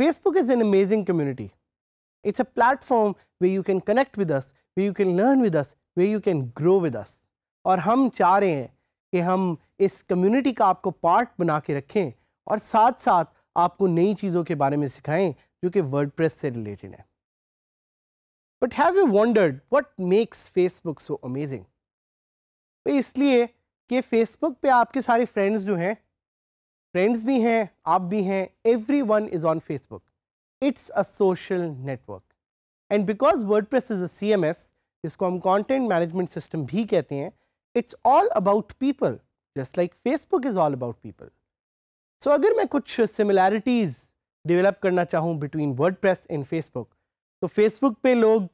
Facebook is an amazing community. It's a platform where you can connect with us, where you can learn with us, where you can grow with us. और हम चाह रहे हैं कि हम इस community का आपको पार्ट बना के रखें और साथ साथ आपको नई चीज़ों के बारे में सिखाएं जो कि वर्ड से रिलेटेड है but have you wondered what makes Facebook so amazing इसलिए कि फेसबुक पे आपके सारे फ्रेंड्स जो हैं फ्रेंड्स भी हैं आप भी हैं everyone is on Facebook it's a social network and because WordPress is a C M S जिसको हम कॉन्टेंट मैनेजमेंट सिस्टम भी कहते हैं it's all about people just like Facebook is all about people so अगर मैं कुछ similarities develop करना चाहूँ between WordPress and Facebook तो फेसबुक पे लोग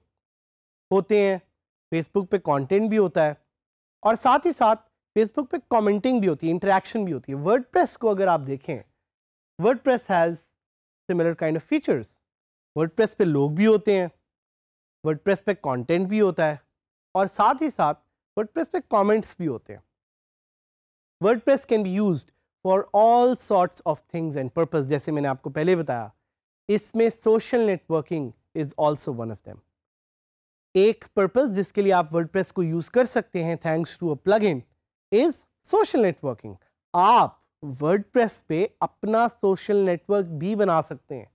होते हैं फेसबुक पे कंटेंट भी होता है और साथ ही साथ फेसबुक पे कमेंटिंग भी होती है इंटरेक्शन भी होती है वर्डप्रेस को अगर आप देखें WordPress has similar kind of features WordPress पे लोग भी होते हैं वर्डप्रेस पे कंटेंट भी होता है और साथ ही साथ वर्डप्रेस पे कमेंट्स भी होते हैं WordPress can be use for all sorts of things and purpose जैसे मैंने आपको पहले बताया इसमें social networking is also one of them एक पर्पज जिसके लिए आप वर्डप्रेस को यूज़ कर सकते हैं thanks to a plugin is social networking आप वर्डप्रेस पे अपना सोशल नेटवर्क भी बना सकते हैं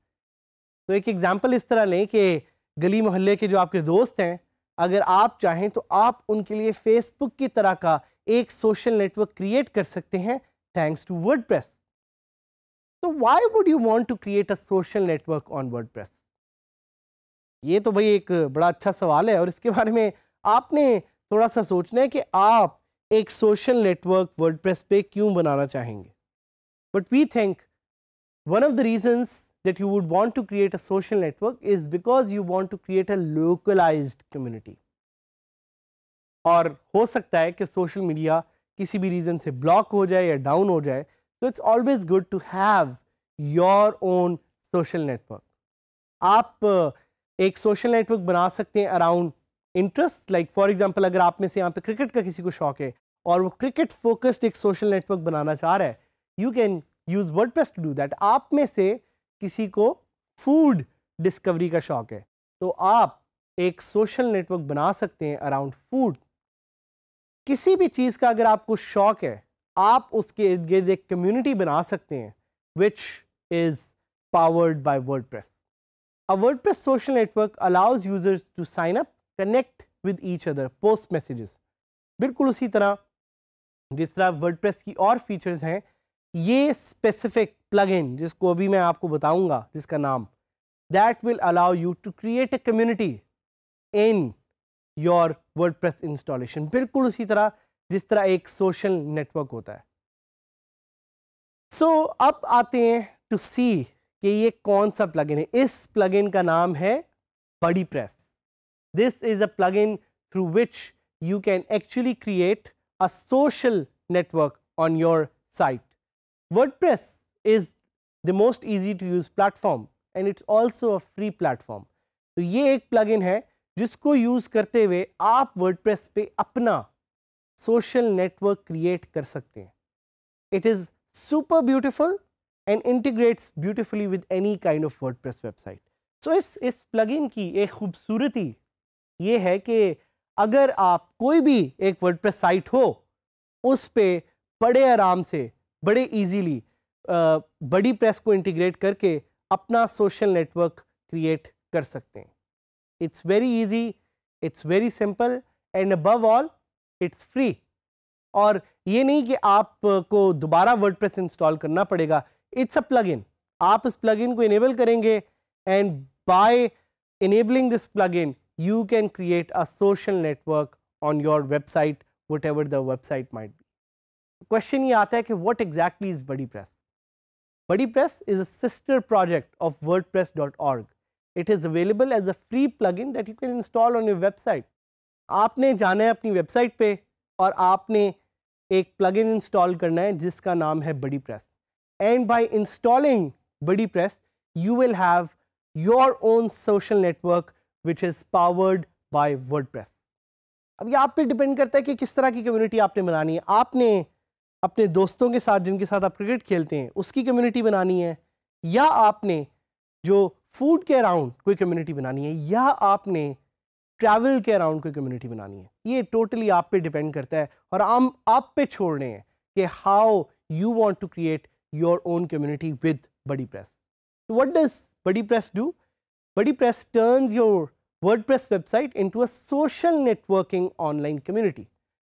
तो एक एग्जांपल इस तरह लें कि गली मोहल्ले के जो आपके दोस्त हैं अगर आप चाहें तो आप उनके लिए फेसबुक की तरह का एक सोशल नेटवर्क क्रिएट कर सकते हैं थैंक्स टू वर्डप्रेस तो why would you want to create a social network on WordPress ये तो भाई एक बड़ा अच्छा सवाल है और इसके बारे में आपने थोड़ा सा सोचना है कि आप एक सोशल नेटवर्क प्रेस पे क्यों बनाना चाहेंगे but we think one of the reasons that you would want to create a social network is because you want to create a localize community और हो सकता है कि सोशल मीडिया किसी भी रीज़न से ब्लॉक हो जाए या डाउन हो जाए तो it's always good to have your own social network आप एक सोशल नेटवर्क बना सकते हैं around interest like for example अगर आप में से यहाँ पे क्रिकेट का किसी को शौक है और वो क्रिकेट फोकस्ड एक सोशल नेटवर्क बनाना चाह रहा है you can use word to do that आप में से किसी को फूड डिस्कवरी का शौक है तो आप एक सोशल नेटवर्क बना सकते हैं अराउंड फूड किसी भी चीज़ का अगर आपको शौक है आप उसके इर्द गिर्द एक कम्युनिटी बना सकते हैं which is powered press WordPress. A press social network allows users to sign up connect with each other post messages बिल्कुल उसी तरह जिस तरह वर्डप्रेस की और फीचर्स हैं ये स्पेसिफिक प्लगइन जिसको अभी मैं आपको बताऊंगा जिसका नाम that will allow you to create a community in your WordPress installation बिल्कुल उसी तरह जिस तरह एक सोशल नेटवर्क होता है सो so, अब आते हैं टू सी कि ये कौन सा प्लगइन है इस प्लगइन का नाम है BuddyPress This is a plugin through which you can actually create a social network on your site. WordPress is the most easy to use platform and it's also a free platform. to ye ek plugin hai jisko use karte hue aap WordPress pe apna social network create kar sakte hain It is super beautiful and integrates beautifully with any kind of WordPress website. So is is plugin ki ek khoobsurati ये है कि अगर आप कोई भी एक word site हो उस पर बड़े आराम से बड़े ईजीली बड़ी प्रेस को इंटीग्रेट करके अपना सोशल नेटवर्क क्रिएट कर सकते हैं it's very easy it's very simple and above all it's free और ये नहीं कि आपको दोबारा प्रेस इंस्टॉल करना पड़ेगा इट्स अ इन आप इस इन को इनेबल करेंगे and by enabling this in you can create a social network on your website, whatever the website might be. Question ye aata hai ki what exactly is BuddyPress? BuddyPress is a sister project of WordPress.org. It is available as a free plugin that you can install on your website. aapne jana hai apni website pe aur aapne ek plugin install karna hai jiska naam hai BuddyPress and by installing BuddyPress you will have your own social network which is powered by WordPress. अब ये आप पे depend करता है कि किस तरह की कम्युनिटी आपने बनानी है आपने अपने दोस्तों के साथ जिनके साथ आप क्रिकेट खेलते हैं उसकी कम्युनिटी बनानी है या आपने जो फूड के अराउंड कोई कम्युनिटी बनानी है या आपने ट्रैवल के अराउंड कोई कम्युनिटी बनानी है ये टोटली आप पे डिपेंड करता है और हम आप पे छोड़ रहे हैं कि how you want to create your own community with BuddyPress what does BuddyPress do BuddyPress turns your WordPress website into a social networking online community.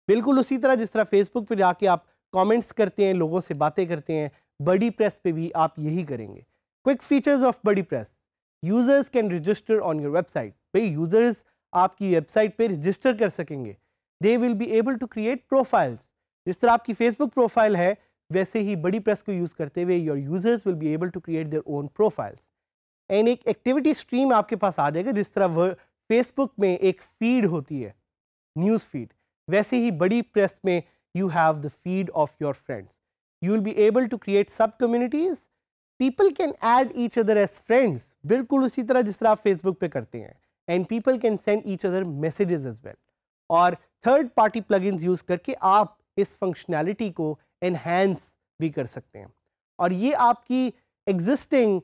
बिल्कुल उसी तरह जिस तरह Facebook पर जाके आप कॉमेंट्स करते हैं लोगों से बातें करते हैं बडी प्रेस पे भी आप यही करेंगे quick features of BuddyPress users can register on your website भाई यूजर्स आपकी वेबसाइट पे रजिस्टर कर सकेंगे they will be able to create profiles जिस तरह आपकी फेसबुक प्रोफाइल है वैसे ही बड़ी प्रेस को यूज़ करते हुए your users will be able to create their own profiles and एक एक्टिविटी स्ट्रीम आपके पास आ जाएगा जिस तरह फेसबुक में एक फीड होती है न्यूज़ फीड वैसे ही बड़ी प्रेस में you have the feed of your friends you will be able to create sub communities people can add each other as friends बिल्कुल उसी तरह जिस तरह आप फेसबुक पे करते हैं and people can send each other messages as well और थर्ड पार्टी प्लगइन्स यूज़ करके आप इस फंक्शनैलिटी को एनहेंस भी कर सकते हैं और ये आपकी एग्जिस्टिंग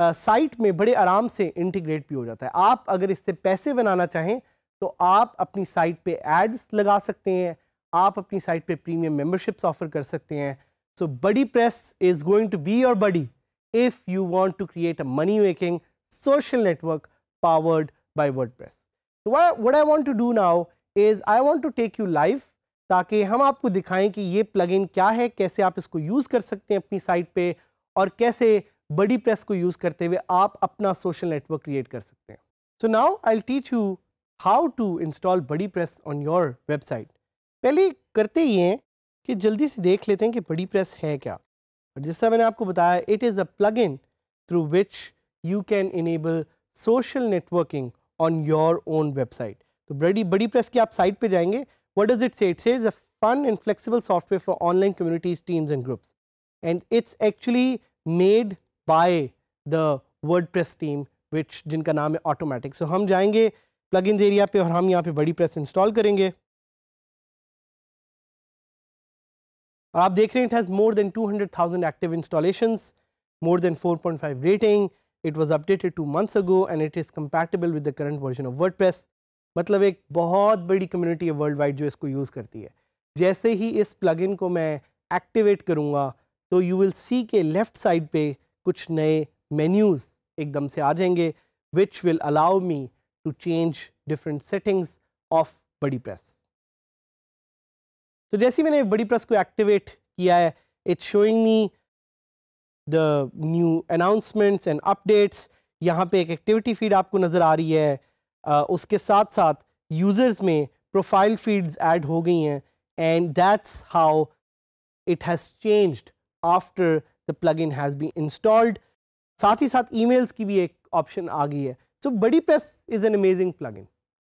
साइट में बड़े आराम से इंटीग्रेट भी हो जाता है आप अगर इससे पैसे बनाना चाहें तो आप अपनी साइट पे एड्स लगा सकते हैं आप अपनी साइट पे प्रीमियम मेंबरशिप्स ऑफर कर सकते हैं so BuddyPress is going to be your buddy if you want to create a money making social network powered by WordPress तो what what I want to do now is I want to take you ताकि हम आपको दिखाएं कि ये plugin क्या है कैसे आप इसको यूज़ कर सकते हैं अपनी साइट पे और कैसे बड़ी प्रेस को यूज़ करते हुए आप अपना सोशल नेटवर्क क्रिएट कर सकते हैं so now I teach you how to install BuddyPress on your website पहले करते ही हैं कि जल्दी से देख लेते हैं कि बड़ी प्रेस है क्या और जिस तरह मैंने आपको बताया it is a plugin through which you can enable social networking on your own website तो बड़ी बड़ी प्रेस की आप साइट पे जाएंगे what does it say it's is a fun and flexible software for online communities teams and groups and it's actually made the the press team which जिनका नाम है automatic सो हम जाएंगे plugins area पे और हम यहाँ पे बड़ी प्रेस इंस्टॉल करेंगे और आप देख रहे हैं it has more than two hundred thousand active installation more than four point five rating it was updated two months ago and it is compatible with the current version of press मतलब एक बहुत बड़ी community है world wide जो इसको use करती है जैसे ही इस प्लगइन को मैं एक्टिवेट करूँगा तो यू विल सी के लेफ्ट साइड पे कुछ नए मेन्यूज़ एकदम से आ जाएंगे which will allow me to change different settings of BuddyPress तो जैसे मैंने बड़ी प्रेस को एक्टिवेट किया है it's showing me the new announcements and updates यहाँ पे एक एक्टिविटी फीड आपको नज़र आ रही है आ, उसके साथ साथ यूज़र्स में प्रोफाइल फीड्स ऐड हो गई हैं and that's how it has changed after the plugin has been installed साथ ही साथ ईमेल्स की भी एक ऑप्शन आ गई है so BuddyPress is an amazing plugin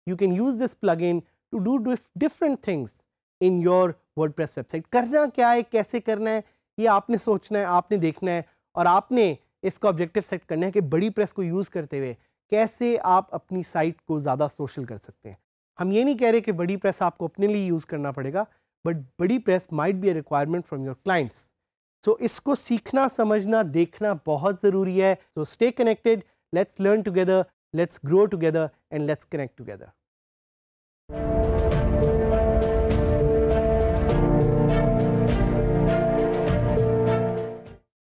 you can use this plugin to do different things in your WordPress website करना क्या है कैसे करना है ये आपने सोचना है आपने देखना है और आपने इसका ऑब्जेक्टिव सेट करना है कि बड़ी प्रेस को यूज़ करते हुए कैसे आप अपनी साइट को ज़्यादा सोशल कर सकते हैं हम ये नहीं कह रहे कि बड़ी प्रेस आपको अपने लिए यूज़ करना पड़ेगा but BuddyPress might be a requirement from your clients so so, इसको सीखना समझना देखना बहुत ज़रूरी है so stay connected let's learn together let's grow together and let's connect together